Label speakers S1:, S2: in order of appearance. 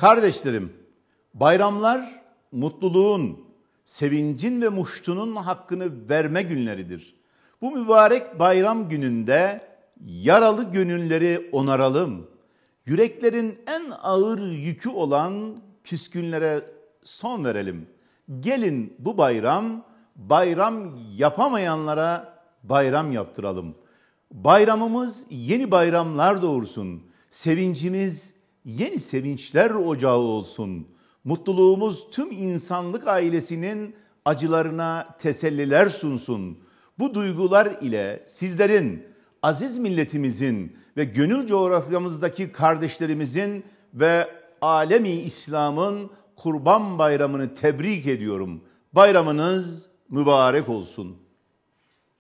S1: Kardeşlerim, bayramlar mutluluğun, sevincin ve muştunun hakkını verme günleridir. Bu mübarek bayram gününde yaralı gönülleri onaralım. Yüreklerin en ağır yükü olan küskünlere son verelim. Gelin bu bayram bayram yapamayanlara bayram yaptıralım. Bayramımız yeni bayramlar doğursun. Sevincimiz yeni sevinçler ocağı olsun. Mutluluğumuz tüm insanlık ailesinin acılarına teselliler sunsun. Bu duygular ile sizlerin, aziz milletimizin ve gönül coğrafyamızdaki kardeşlerimizin ve alemi İslam'ın Kurban Bayramı'nı tebrik ediyorum. Bayramınız mübarek olsun.''